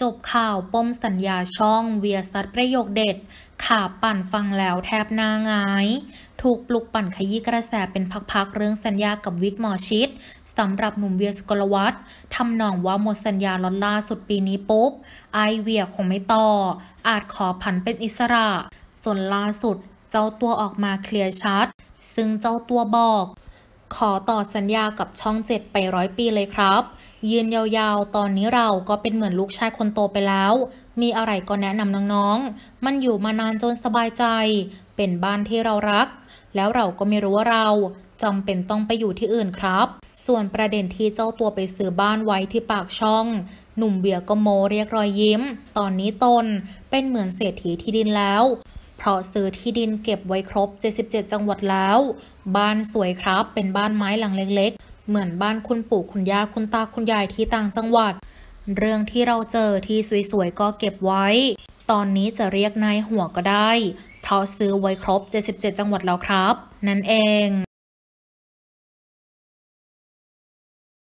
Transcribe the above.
จบข่าวปมสัญญาช่องเวียสัตประโยคเด็ด ขาปั่นฟังแล้วแทบนางาย ถูกปลุกปั่นขยี้กระแสเป็นพักๆเรื่องสัญญากับวิกหมอชิดสำหรับหนุ่มเวียสกลวัตทำนองว่าหมดสัญญาลดล่าสุดปีนี้ปุ๊บ ไอเวียคงไม่ต่อ อาจขอผันเป็นอิสระ จนล่าสุด เจ้าตัวออกมาเคลียร์ชัด ซึ่งเจ้าตัวบอกขอต่อสัญญากับช่องเจ็ดไปร้อยปีเลยครับ ยืนยาวๆ ตอนนี้เราก็เป็นเหมือนลูกชายคนโตไปแล้ว มีอะไรก็แนะนำน้องๆมันอยู่มานานจนสบายใจ เป็นบ้านที่เรารัก แล้วเราก็ไม่รู้ว่าเราจำเป็นต้องไปอยู่ที่อื่นครับ ส่วนประเด็นที่เจ้าตัวไปซื้อบ้านไว้ที่ปากช่อง หนุ่มเบียก็โมเรียกรอยยิ้ม ตอนนี้ตนเป็นเหมือนเศรษฐีที่ดินแล้วเพราะซื้อที่ดินเก็บไว้ครบ 77 จังหวัดแล้ว บ้านสวยครับ เป็นบ้านไม้หลังเล็กๆ เหมือนบ้านคุณปู่คุณย่าคุณตาคุณยายที่ต่างจังหวัด เรื่องที่เราเจอที่สวย ๆ ก็เก็บไว้ ตอนนี้จะเรียกนายหัวก็ได้ เพราะซื้อไว้ครบ 77 จังหวัดแล้วครับ นั่นเอง